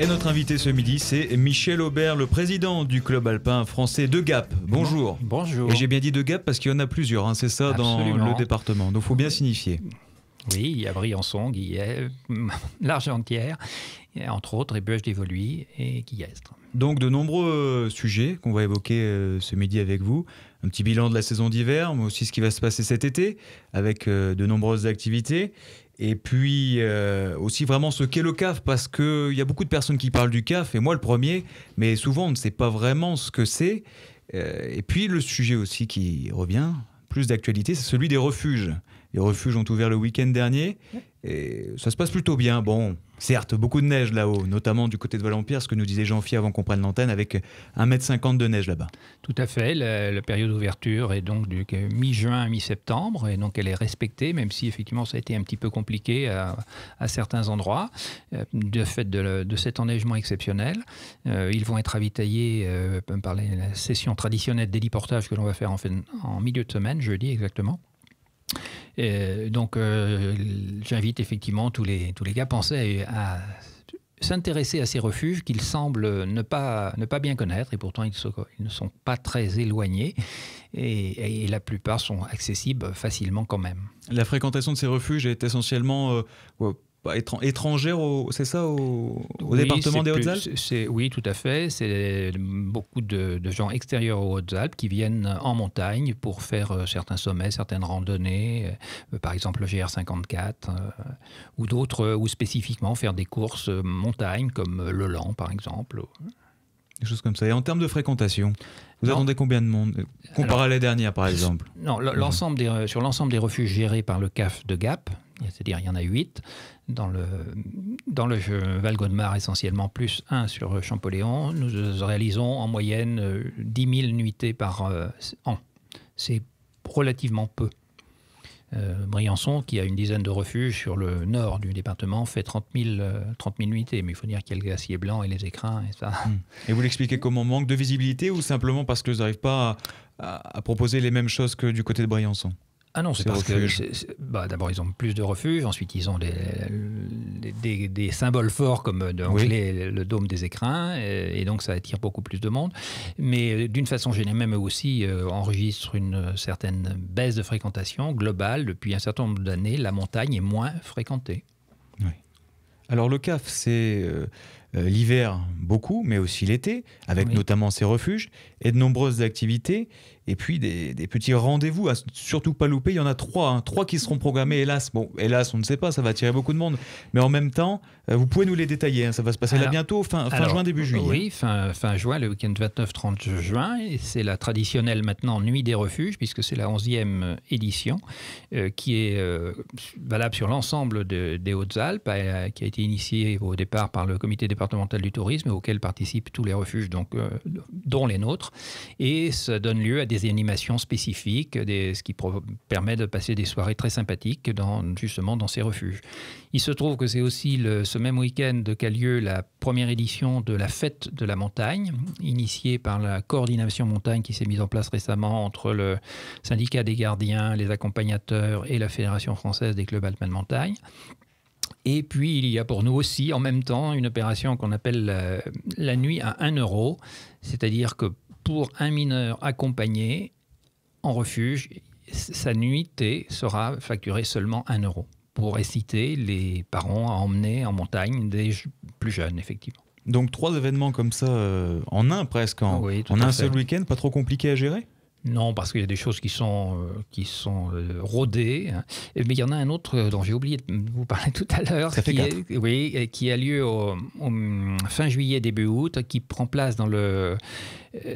Et notre invité ce midi, c'est Michel Aubert, le président du club alpin français de Gap. Bonjour. Bonjour. j'ai bien dit de Gap parce qu'il y en a plusieurs, hein, c'est ça, dans le département. Donc il faut bien signifier. Oui, il y a Briançon, Guillet, l'Argentière, entre autres, et Bœuf d'Évoluy et Guillestre. Donc de nombreux sujets qu'on va évoquer euh, ce midi avec vous. Un petit bilan de la saison d'hiver, mais aussi ce qui va se passer cet été, avec euh, de nombreuses activités. Et puis euh, aussi vraiment ce qu'est le CAF, parce qu'il y a beaucoup de personnes qui parlent du CAF, et moi le premier, mais souvent on ne sait pas vraiment ce que c'est. Euh, et puis le sujet aussi qui revient, plus d'actualité, c'est celui des refuges. Les refuges ont ouvert le week-end dernier, et ça se passe plutôt bien. Bon, certes, beaucoup de neige là-haut, notamment du côté de Val-en-Pierre, ce que nous disait jean pierre avant qu'on prenne l'antenne, avec 1,50 m de neige là-bas. Tout à fait. La, période d'ouverture est donc du mi-juin à mi-septembre, et donc elle est respectée, même si effectivement ça a été un petit peu compliqué à, certains endroits, euh, de fait de, cet enneigement exceptionnel. Euh, ils vont être ravitaillés euh, par la session traditionnelle d'héliportage que l'on va faire en, en milieu de semaine, jeudi exactement. Euh, donc, euh, j'invite effectivement tous les, tous les gars à à, à s'intéresser à ces refuges qu'ils semblent ne pas, ne pas bien connaître, et pourtant ils, ils ne sont pas très éloignés, et, la plupart sont accessibles facilement quand même. La fréquentation de ces refuges est essentiellement euh, bah, étrangère, c'est ça, au, département des Hautes-Alpes Oui, tout à fait. C'est beaucoup de, gens extérieurs aux Hautes-Alpes qui viennent en montagne pour faire euh, certains sommets, certaines randonnées, euh, par exemple le GR54, euh, ou d'autres, ou spécifiquement faire des courses montagne, comme le Lan, par exemple. Des choses comme ça. Et en termes de fréquentation, vous attendez combien de monde comparé à l'année dernière, par exemple Non, sur l'ensemble des refuges gérés par le CAF de Gap, c'est-à-dire il y en a huit. dans le, dans le Val Godemar essentiellement, plus un sur Champoléon, Nous réalisons en moyenne 10 euh, 000 nuitées par euh, an. C'est relativement peu. Euh, Briançon, qui a une dizaine de refuges sur le nord du département, fait 30 000, nuitées. Mais il faut dire qu'il y a le glacier blanc et les écrins et ça. Hmm. Et vous l'expliquez comment Manque de visibilité ou simplement parce que vous pas à, proposer les mêmes choses que du côté de Briançon ah non, c'est parce que bah, d'abord ils ont plus de refuges, ensuite ils ont des, des, symboles forts comme euh, le dôme des écrins, et, donc ça attire beaucoup plus de monde. Mais euh, d'une façon générale, même aussi euh, enregistrent enregistre une certaine baisse de fréquentation globale. Depuis un certain nombre d'années, la montagne est moins fréquentée. Oui. Alors le CAF, c'est euh, l'hiver beaucoup, mais aussi l'été, avec notamment ces refuges et de nombreuses activités, et puis des, petits rendez-vous à surtout pas louper. Il y en a trois, hein. trois qui seront programmés, hélas. Bon, hélas, on ne sait pas, ça va attirer beaucoup de monde, mais en même temps, euh, vous pouvez nous les détailler. Hein. ça va se passer là bientôt, fin, fin juin, début juillet. Oui, fin, fin juin, le week-end 29-30 juin, et c'est la traditionnelle maintenant Nuit des refuges, puisque c'est la 11e édition, euh, qui est valable sur l'ensemble des Hautes-Alpes, qui a été initiée au départ par le comité des départementale du tourisme auquel participent tous les refuges, donc, euh, dont les nôtres. Et ça donne lieu à des animations spécifiques, des, ce qui permet de passer des soirées très sympathiques dans, justement dans ces refuges. Il se trouve que c'est aussi le, ce même week-end qu'a lieu la première édition de la fête de la montagne, initiée par la coordination montagne qui s'est mise en place récemment entre le syndicat des gardiens, les accompagnateurs et la Fédération française des clubs alpins de montagne. Et puis, il y a pour nous aussi, en même temps, une opération qu'on appelle euh, la, nuit à 1 euro. C'est-à-dire que pour un mineur accompagné en refuge, sa nuitée sera facturée seulement 1 euro pour inciter les parents à emmener en montagne des plus jeunes, effectivement. Donc trois événements comme ça euh, en un presque, en, un seul week-end, pas trop compliqué à gérer non, parce qu'il y a des choses qui sont, euh, qui sont euh, rodées. Hein. Mais il y en a un autre euh, dont j'ai oublié de vous parler tout à l'heure. qui est, Oui, qui a lieu au, fin juillet, début août, qui prend place dans, le,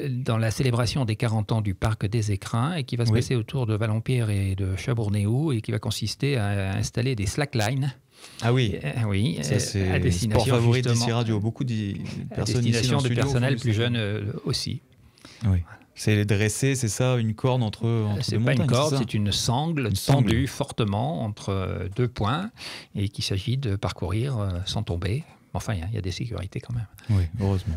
dans la célébration des 40 ans du Parc des Écrins et qui va se passer autour de Valompierre et de Chabournéou et qui va consister à installer des slacklines. Ah oui, oui ça, c'est à destination sport favori radio. Beaucoup de personnes personnel plus jeune aussi. Oui. C'est dressé, c'est ça, une corde entre, euh, deux montagnes. C'est pas une corde, c'est une sangle, tendue fortement entre euh, deux points et qu'il s'agit de parcourir euh, sans tomber. Enfin, il y, a des sécurités quand même. Oui, heureusement.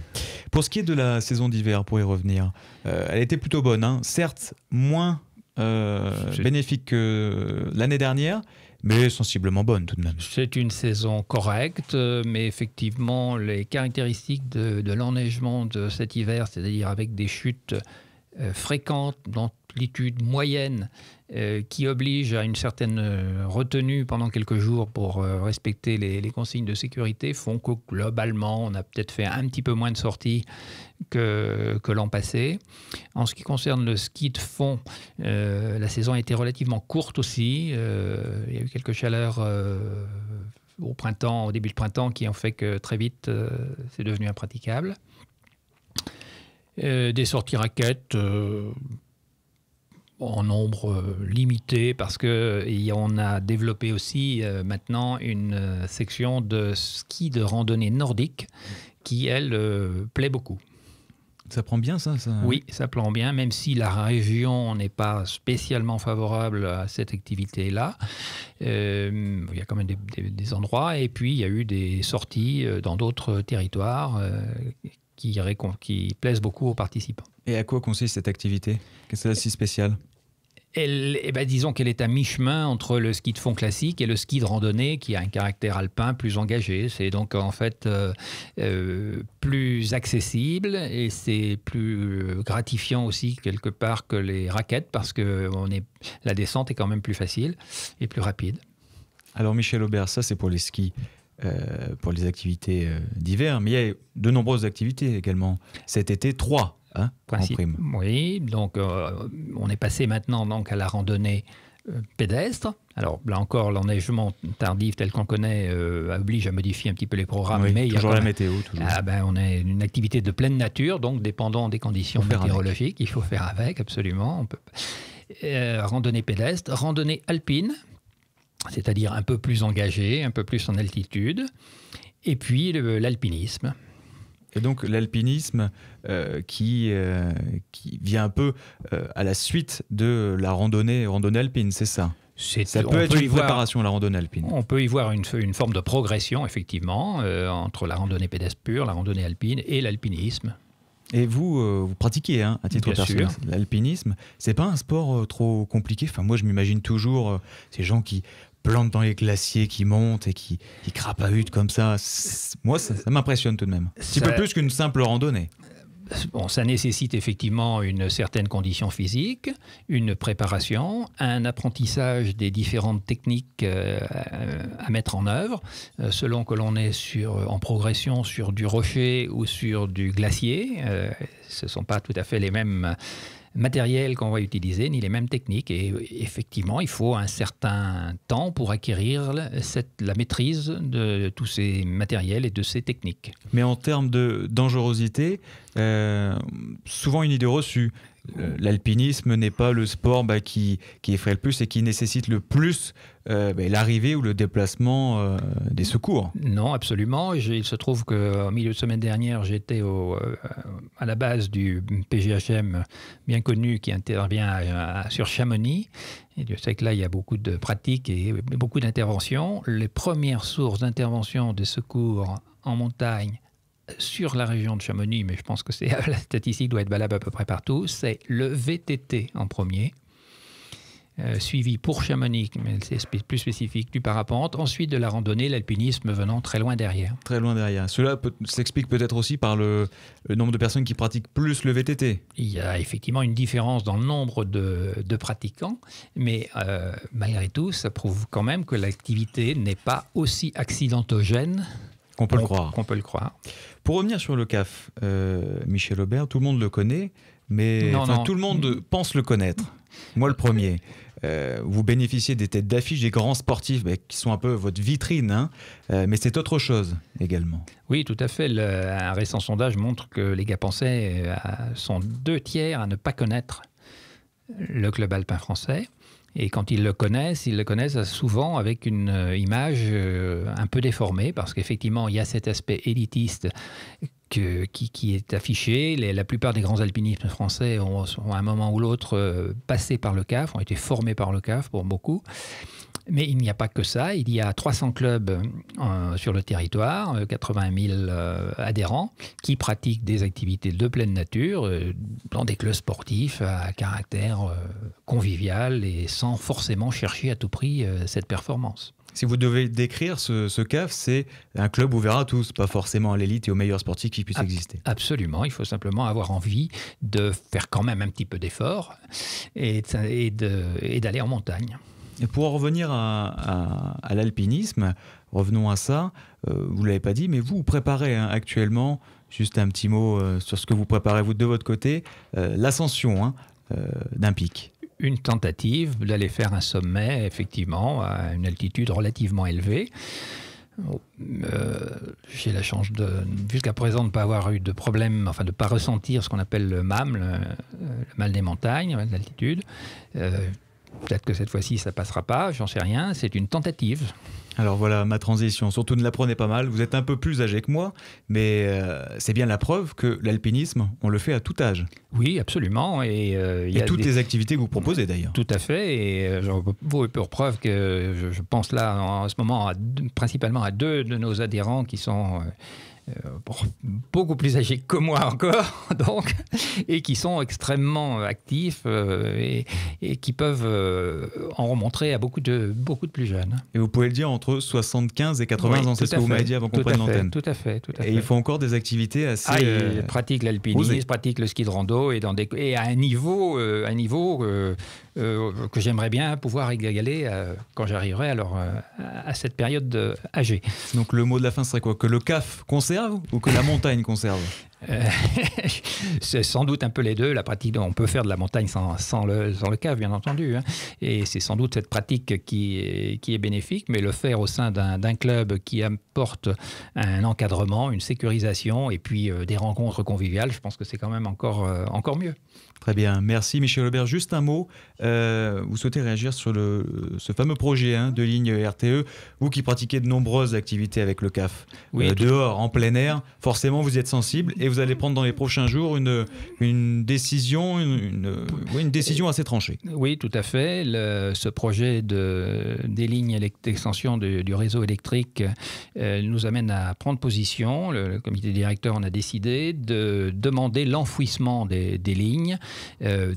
Pour ce qui est de la saison d'hiver, pour y revenir, elle était plutôt bonne. Hein. Certes, moins bénéfique que l'année dernière, mais sensiblement bonne tout de même. C'est une saison correcte, mais effectivement, les caractéristiques de, de l'enneigement de cet hiver, c'est-à-dire avec des chutes euh, fréquente, d'amplitude moyenne, euh, qui oblige à une certaine euh, retenue pendant quelques jours pour respecter les, consignes de sécurité, font que globalement, on a peut-être fait un petit peu moins de sorties que, l'an passé. En ce qui concerne le ski de fond, la saison a été relativement courte aussi. il y a eu quelques chaleurs. au printemps, au début de printemps, qui ont fait que très vite, c'est devenu impraticable des sorties raquettes euh, en nombre euh, limité parce que on a développé aussi euh, maintenant une section de ski de randonnée nordique qui elle plaît beaucoup. Ça prend bien ça, hein Oui, ça prend bien, même si la région n'est pas spécialement favorable à cette activité-là. il y a quand même des, endroits, et puis il y a eu des sorties dans d'autres territoires qui, qui plaisent beaucoup aux participants. Et à quoi consiste cette activité Qu'est-ce qui est si spécial elle, eh ben, disons qu'elle est à mi-chemin entre le ski de fond classique et le ski de randonnée qui a un caractère alpin plus engagé. C'est donc en fait euh, euh, plus accessible et c'est plus euh, gratifiant aussi quelque part que les raquettes parce que on est, la descente est quand même plus facile et plus rapide. Alors Michel Aubert, ça c'est pour les skis. Euh, pour les activités euh, d'hiver, mais il y a de nombreuses activités également. Cet été, trois hein, en prime. Oui, donc euh, on est passé maintenant donc, à la randonnée pédestre. Alors là encore, l'enneigement tardif tel qu'on connaît oblige à modifier un petit peu les programmes. mais toujours la météo. Ah, ben, on est une activité de pleine nature, donc dépendant des conditions météorologiques, il faut faire avec, absolument. On peut... randonnée pédestre, randonnée alpine, c'est-à-dire un peu plus engagé, un peu plus en altitude, et puis l'alpinisme. Et donc l'alpinisme euh, qui, euh, qui vient un peu euh, à la suite de la randonnée, randonnée alpine, c'est ça ça peut être une préparation à la randonnée alpine. On peut y voir une, une forme de progression, effectivement, entre la randonnée pédestre pure, la randonnée alpine et l'alpinisme. Et vous, vous pratiquez, hein, à titre personnel, l'alpinisme. C'est pas un sport trop compliqué. Enfin, moi, je m'imagine toujours ces gens qui plantes dans les glaciers qui montent et qui, qui crapahutent comme ça. Moi, ça, m'impressionne tout de même. Un peu plus qu'une simple randonnée. Bon, ça nécessite effectivement une certaine condition physique, une préparation, un apprentissage des différentes techniques euh, à mettre en œuvre, euh, selon que l'on est sur, en progression sur du rocher ou sur du glacier. Euh, ce ne sont pas tout à fait les mêmes matériel qu'on va utiliser, ni les mêmes techniques. Et effectivement, il faut un certain temps pour acquérir la maîtrise de tous ces matériels et de ces techniques. Mais en termes de dangerosité, euh, souvent une idée reçue, euh, l'alpinisme n'est pas le sport bah, qui, effraie le plus et qui nécessite le plus euh, bah, l'arrivée ou le déplacement euh, des secours. Non, absolument. Il se trouve qu'au milieu de semaine dernière, j'étais à la base du PGHM bien connu qui intervient sur Chamonix. Et je sais que là, il y a beaucoup de pratiques et beaucoup d'interventions. Les premières sources d'intervention des secours en montagne sur la région de Chamonix, mais je pense que c'est la statistique doit être valable à peu près partout, c'est le VTT en premier, euh, suivi pour Chamonix, mais c'est plus spécifique, du parapente, ensuite de la randonnée, l'alpinisme venant très loin derrière. Très loin derrière. Cela s'explique peut-être aussi par le, nombre de personnes qui pratiquent plus le VTT. Il y a effectivement une différence dans le nombre de, pratiquants, mais euh, malgré tout, ça prouve quand même que l'activité n'est pas aussi accidentogène qu'on peut le croire. Qu'on peut le croire. Pour revenir sur le CAF, euh, Michel Aubert, tout le monde le connaît, mais tout le monde pense le connaître. Moi le premier. Euh, vous bénéficiez des têtes d'affiche des grands sportifs qui sont un peu votre vitrine, hein. euh, mais c'est autre chose également. Oui, tout à fait. un récent sondage montre que les gars pensaient, sont deux tiers à ne pas connaître le club alpin français. Et quand ils le connaissent, ils le connaissent souvent avec une euh, image euh, un peu déformée, parce qu'effectivement, il y a cet aspect élitiste que, qui, est affiché. la plupart des grands alpinistes français ont à un moment ou l'autre euh, passé par le CAF, ont été formés par le CAF pour beaucoup. Mais il n'y a pas que ça. Il y a 300 clubs euh, sur le territoire, 80 euh, 000 euh, adhérents, qui pratiquent des activités de pleine nature dans des clubs sportifs à caractère convivial et sans forcément chercher à tout prix cette performance. Si vous devez décrire ce, ce CAF, c'est un club ouvert à tous, pas forcément à l'élite et aux meilleurs sportifs qui puissent exister. Absolument, il faut simplement avoir envie de faire quand même un petit peu d'effort et, d'aller en montagne pour en revenir à, l'alpinisme, revenons à ça. Euh, vous ne l'avez pas dit, mais vous, vous préparez hein, actuellement, juste un petit mot euh, sur ce que vous préparez vous de votre côté, euh, l'ascension hein, d'un pic. Une tentative d'aller faire un sommet, effectivement, à une altitude relativement élevée. j'ai la chance de, jusqu'à présent, de ne pas avoir eu de problème, enfin de ne pas ressentir ce qu'on appelle le MAM, le, mal des montagnes, l'altitude. Peut-être que cette fois-ci, ça passera pas, j'en sais rien, c'est une tentative. Alors voilà ma transition. Surtout ne la prenez pas mal, vous êtes un peu plus âgé que moi, mais euh, c'est bien la preuve que l'alpinisme, on le fait à tout âge. Oui, absolument. Et, euh, toutes les activités que vous proposez d'ailleurs. Tout à fait. Et euh, pour, preuve que je, pense là en, ce moment principalement à deux de nos adhérents qui sont euh, beaucoup plus âgés que moi encore, donc, et qui sont extrêmement actifs euh, et, qui peuvent euh, en remontrer à beaucoup de, beaucoup de plus jeunes. Et vous pouvez le dire entre 75 et 80 ans, c'est ce que vous m'avez dit avant qu'on prenne l'antenne. Tout à fait, tout à fait. Et ils font encore des activités assez. Ah, pratiquent l'alpinisme, pratiquent le ski de rando et, dans des, et à un niveau, un niveau euh, que j'aimerais bien pouvoir égaler euh, quand j'arriverai alors euh, à cette période âgée. Donc le mot de la fin serait quoi Que le CAF conserve ou que la montagne conserve euh, c'est sans doute un peu les deux. La pratique, on peut faire de la montagne sans, le, CAF bien entendu. Hein. Et c'est sans doute cette pratique qui est, bénéfique, mais le faire au sein d'un club qui apporte un encadrement, une sécurisation et puis euh, des rencontres conviviales, je pense que c'est quand même encore, euh, encore mieux. Très bien, merci Michel Aubert. Juste un mot, vous souhaitez réagir sur ce fameux projet hein, de ligne RTE, vous qui pratiquez de nombreuses activités avec le CAF, dehors, en plein air, forcément vous êtes sensible et vous vous allez prendre dans les prochains jours une, une décision, une, une, décision assez tranchée. Oui, tout à fait. ce projet de, des lignes d'extension du, réseau électrique euh, nous amène à prendre position. Le, comité directeur en a décidé de demander l'enfouissement des, lignes. Euh,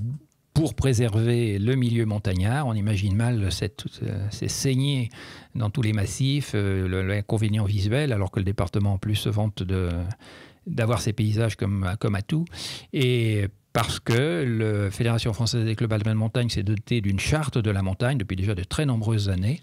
pour préserver le milieu montagnard. On imagine mal cette, euh, ces saignées dans tous les massifs, l'inconvénient visuel, alors que le département en plus se vante de d'avoir ces paysages comme, comme atout. Et parce que la Fédération française des clubs de montagne s'est dotée d'une charte de la montagne depuis déjà de très nombreuses années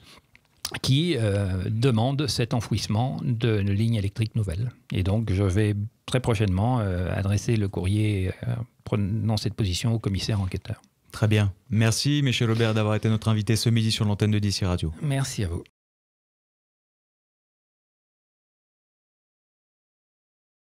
qui euh, demande cet enfouissement de ligne électrique nouvelle. Et donc, je vais très prochainement euh, adresser le courrier euh, prenant cette position au commissaire enquêteur. Très bien. Merci, Michel Aubert, d'avoir été notre invité ce midi sur l'antenne de DC Radio. Merci à vous.